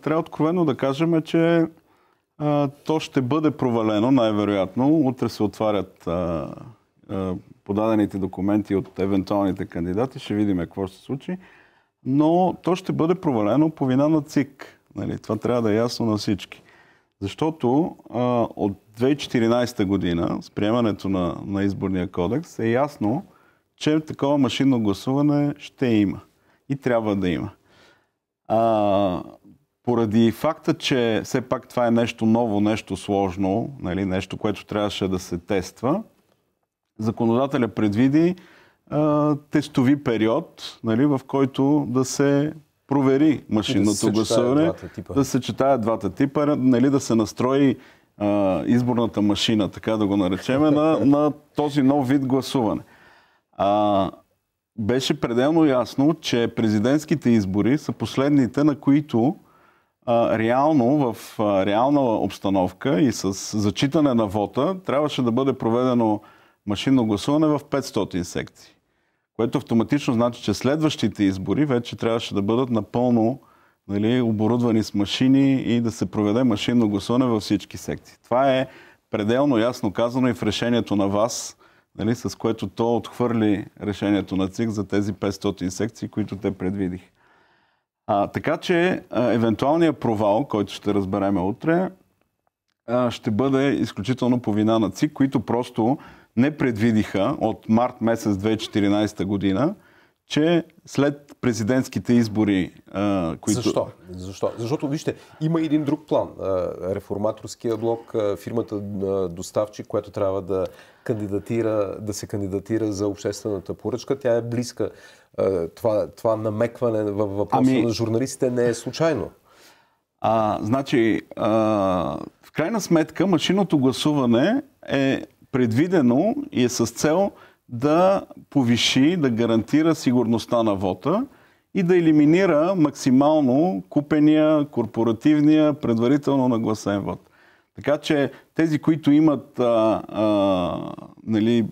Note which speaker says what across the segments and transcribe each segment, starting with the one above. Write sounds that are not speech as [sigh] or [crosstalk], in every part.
Speaker 1: трябва откровено да кажем, че а, то ще бъде провалено, най-вероятно. Утре се отварят а, а, подадените документи от евентуалните кандидати. Ще видим какво ще се случи. Но то ще бъде провалено по вина на ЦИК. Нали? Това трябва да е ясно на всички. Защото а, от 2014 година, с приемането на, на изборния кодекс, е ясно, че такова машинно гласуване ще има. И трябва да има. А, поради факта, че все пак това е нещо ново, нещо сложно, нали, нещо, което трябваше да се тества, законодателя предвиди а, тестови период, нали, в който да се провери машинното да гласуване, да се четая двата типа, нали, да се настрои а, изборната машина, така да го наречеме, на, на този нов вид гласуване. А, беше пределно ясно, че президентските избори са последните, на които реално в реална обстановка и с зачитане на вота трябваше да бъде проведено машинно гласуване в 500 секции. Което автоматично значи, че следващите избори вече трябваше да бъдат напълно нали, оборудвани с машини и да се проведе машинно гласуване във всички секции. Това е пределно ясно казано и в решението на вас, нали, с което то отхвърли решението на ЦИК за тези 500 секции, които те предвидиха. А, така че, а, евентуалният провал, който ще разбереме утре, а, ще бъде изключително по вина на ЦИК, които просто не предвидиха от март месец 2014 година, че след президентските избори, а, които... Защо?
Speaker 2: Защо? Защото, вижте, има един друг план. Реформаторския блок, фирмата доставчик, която трябва да, кандидатира, да се кандидатира за обществената поръчка, тя е близка. Това, това намекване във въпроса ами... на журналистите
Speaker 1: не е случайно. А, значи, а, в крайна сметка, машиното гласуване е предвидено и е с цел да повиши, да гарантира сигурността на вота и да елиминира максимално купения, корпоративния, предварително нагласен вод. Така че тези, които имат а, а, нали,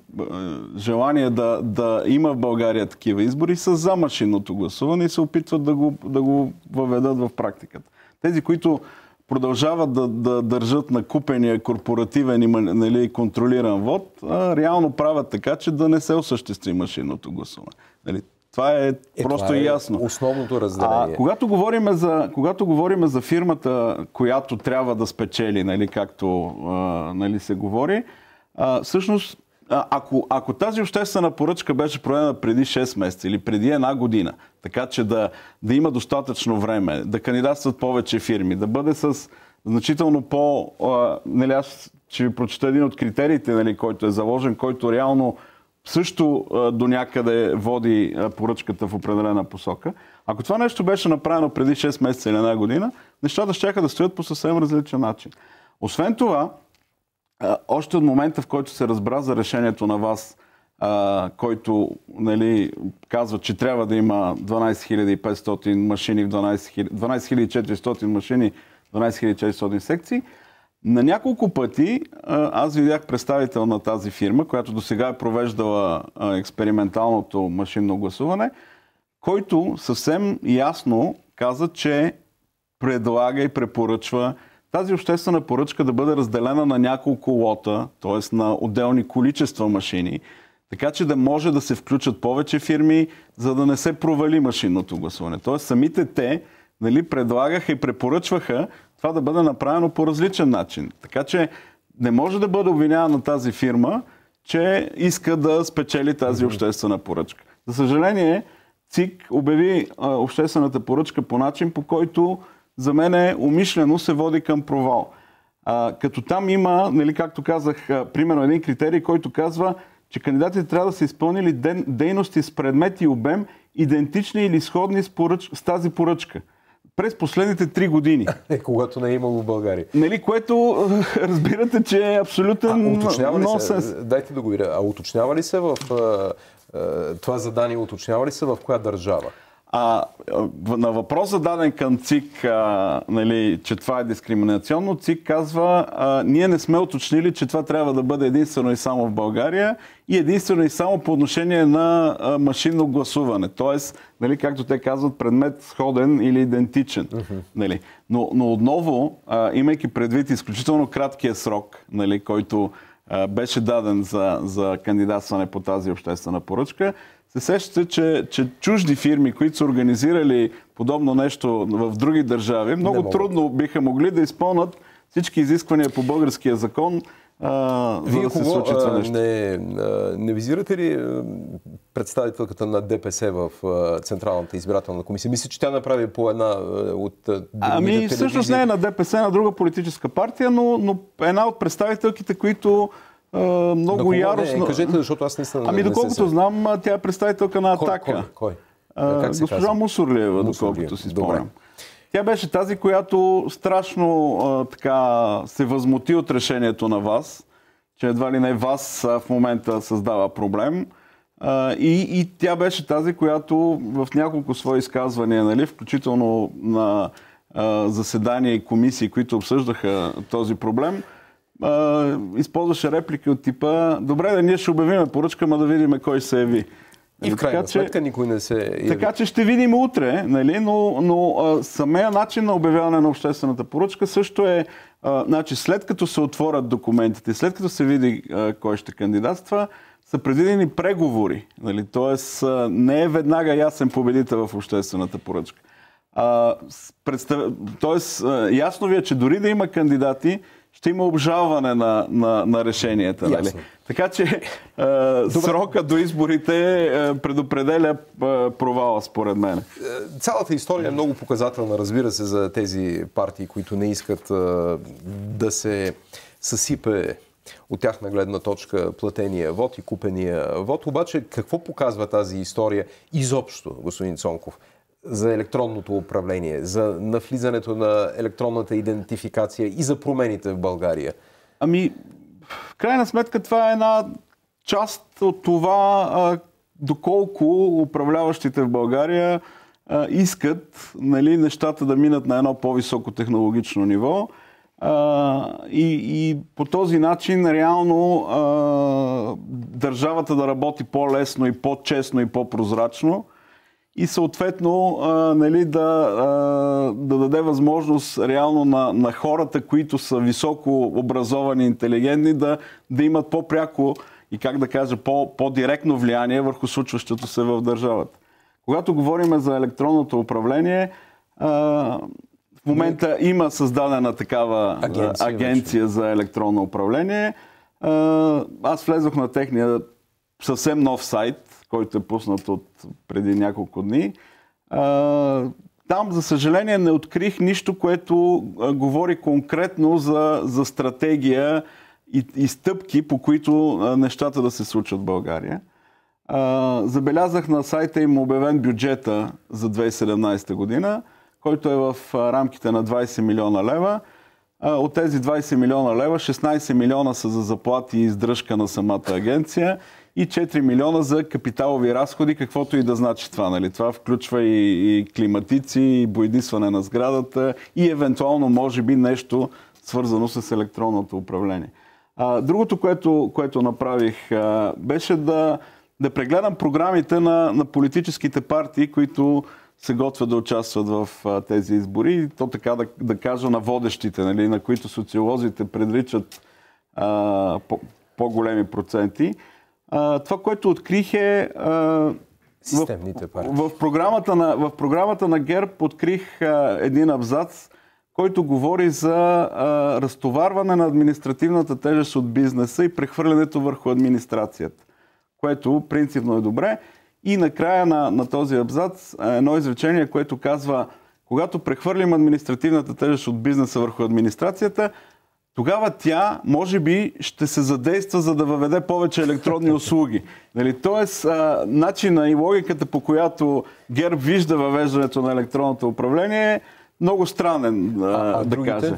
Speaker 1: желание да, да има в България такива избори, са за машинното гласуване и се опитват да го, да го въведат в практиката. Тези, които продължават да, да държат на купения корпоративен и нали, контролиран вод, а реално правят така, че да не се осъществи машинното гласуване. Нали, това е, е просто това е ясно. Основното разделение. А, когато, говорим за, когато говорим за фирмата, която трябва да спечели, нали, както а, нали, се говори, а, всъщност ако, ако тази обществена поръчка беше проведена преди 6 месеца или преди една година, така че да, да има достатъчно време, да кандидатстват повече фирми, да бъде с значително по... А, нали, аз ще ви прочета един от критериите, нали, който е заложен, който реално също а, до някъде води а, поръчката в определена посока. Ако това нещо беше направено преди 6 месеца или една година, нещата ще да стоят по съвсем различен начин. Освен това, още от момента, в който се разбра за решението на вас, а, който нали, казва, че трябва да има 12 500 машини в 12, 12 400 машини, 12 400 секции, на няколко пъти аз видях представител на тази фирма, която до сега е провеждала експерименталното машинно гласуване, който съвсем ясно каза, че предлага и препоръчва тази обществена поръчка да бъде разделена на няколко лота, т.е. на отделни количества машини, така че да може да се включат повече фирми, за да не се провали машинното гласуване. Т.е. самите те нали, предлагаха и препоръчваха това да бъде направено по различен начин. Така че не може да бъде обвинявана тази фирма, че иска да спечели тази обществена поръчка. За съжаление, ЦИК обяви обществената поръчка по начин, по който за мен е умишлено се води към провал. А, като там има, нали, както казах, а, примерно един критерий, който казва, че кандидатите трябва да са изпълнили ден, дейности с предмет и обем, идентични или сходни с, поръч, с тази поръчка. През последните три години. [laughs] когато не е имало в България. Нали, което [laughs] разбирате, че е абсолютен а, Се,
Speaker 2: дайте да го видя. А уточнява ли се в
Speaker 1: това задание, уточнява ли се в коя държава? А, на въпрос зададен към ЦИК, а, нали, че това е дискриминационно, ЦИК казва, а, ние не сме уточнили, че това трябва да бъде единствено и само в България и единствено и само по отношение на а, машинно гласуване. Тоест, нали, както те казват, предмет сходен или идентичен. Uh-huh. Нали. Но, но отново, а, имайки предвид изключително краткия срок, нали, който а, беше даден за, за кандидатстване по тази обществена поръчка, се сещате, че, че чужди фирми, които са организирали подобно нещо в други държави, много трудно биха могли да изпълнат всички изисквания по българския закон, а, Вие да кого, се случи това нещо. Не, не визирате ли
Speaker 2: представителката на ДПС в Централната избирателна комисия? Мисля, че тя направи по една от Ами телевизии. всъщност
Speaker 1: не е на ДПС, на друга политическа партия, но, но една от представителките, които много е? яростно. Е, кажете, защото аз не съм. Ами, доколкото знам, тя е представителка на кой, Атака. Кой? кой? А, как госпожа казва? Мусурлиева, доколкото си спомням. Тя беше тази, която страшно а, така се възмути от решението на вас, че едва ли не вас а, в момента създава проблем. А, и, и тя беше тази, която в няколко свои изказвания, нали, включително на а, заседания и комисии, които обсъждаха този проблем, а, използваше реплики от типа добре, да ние ще обявиме поръчка, ма да видим кой се яви. И в крайна така, сметка никой не се яви. Така че ще видим утре, нали? но, но а, самия начин на обявяване на обществената поръчка също е, а, значи след като се отворят документите, след като се види а, кой ще кандидатства, са предвидени преговори. Нали? Тоест а, не е веднага ясен победител в обществената поръчка. А, представ... Тоест а, ясно ви е, че дори да има кандидати, ще има обжалване на, на, на решенията. Нали? Така че е, срока до изборите е, предопределя е, провала, според мен. Е, цялата история е много показателна,
Speaker 2: разбира се, за тези партии, които не искат е, да се съсипе от тяхна гледна точка платения вод и купения вод. Обаче какво показва тази история изобщо, господин Цонков? за електронното управление, за навлизането на електронната идентификация и за промените в България?
Speaker 1: Ами, в крайна сметка това е една част от това а, доколко управляващите в България а, искат нали, нещата да минат на едно по-високо технологично ниво. А, и, и по този начин реално а, държавата да работи по-лесно и по-честно и по-прозрачно и съответно а, нали, да, а, да даде възможност реално на, на хората, които са високо образовани, интелигентни, да, да имат по-пряко и как да кажа, по, по-директно влияние върху случващото се в държавата. Когато говорим за електронното управление, а, в момента има създадена такава агенция, агенция за електронно управление. А, аз влезох на техния съвсем нов сайт, който е пуснат от преди няколко дни. Там, за съжаление, не открих нищо, което говори конкретно за, за стратегия и, и стъпки, по които нещата да се случат в България. А, забелязах на сайта им обявен бюджета за 2017 година, който е в рамките на 20 милиона лева. От тези 20 милиона лева, 16 милиона са за заплати и издръжка на самата агенция и 4 милиона за капиталови разходи, каквото и да значи това. Нали? Това включва и, и климатици, и боядисване на сградата и евентуално, може би, нещо свързано с електронното управление. А, другото, което, което направих, а, беше да, да прегледам програмите на, на политическите партии, които се готвят да участват в а, тези избори. И то така да, да кажа на водещите, нали, на които социолозите предричат а, по, по-големи проценти. А, това, което открих е... А, Системните партии. В, в, програмата на, в програмата на ГЕРБ открих а, един абзац, който говори за а, разтоварване на административната тежест от бизнеса и прехвърлянето върху администрацията, което принципно е добре. И накрая на, на този абзац едно изречение, което казва когато прехвърлим административната тежест от бизнеса върху администрацията, тогава тя, може би, ще се задейства, за да въведе повече електронни [laughs] услуги. Нали? Тоест, а, начина и логиката, по която ГЕРБ вижда въвеждането на електронното управление, е много странен, а, а, да другите? кажа.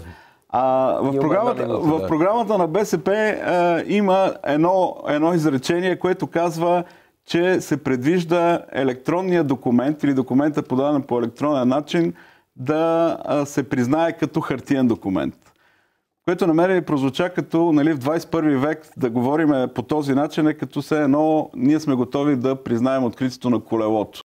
Speaker 1: А, в, програмата, в програмата на БСП а, има едно, едно изречение, което казва, че се предвижда електронния документ или документа подаден по електронен начин да се признае като хартиен документ. Което на мен прозвуча като нали, в 21 век да говорим по този начин е като все едно ние сме готови да признаем откритието на колелото.